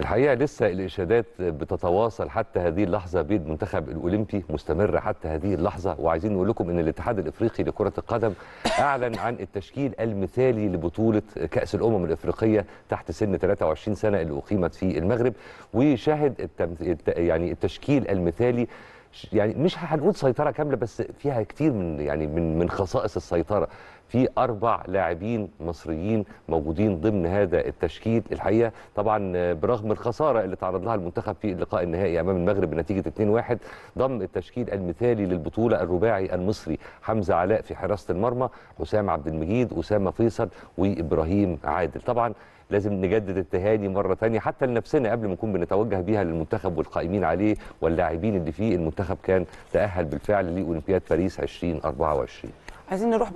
الحقيقه لسه الاشادات بتتواصل حتى هذه اللحظه بالمنتخب الاولمبي مستمره حتى هذه اللحظه وعايزين نقول لكم ان الاتحاد الافريقي لكره القدم اعلن عن التشكيل المثالي لبطوله كاس الامم الافريقيه تحت سن 23 سنه اللي اقيمت في المغرب وشاهد التمث... يعني التشكيل المثالي يعني مش هنقول سيطره كامله بس فيها كتير من يعني من من خصائص السيطره في اربع لاعبين مصريين موجودين ضمن هذا التشكيل الحقيقه طبعا برغم الخساره اللي تعرض لها المنتخب في اللقاء النهائي امام المغرب بنتيجه 2-1 ضم التشكيل المثالي للبطوله الرباعي المصري حمزه علاء في حراسه المرمى حسام عبد المجيد اسامه فيصل وابراهيم عادل طبعا لازم نجدد التهاني مرة تانية حتى لنفسنا قبل ما نكون بنتوجه بيها للمنتخب والقائمين عليه واللاعبين اللي فيه المنتخب كان تأهل بالفعل لأولمبياد باريس 2024 عايزين نروح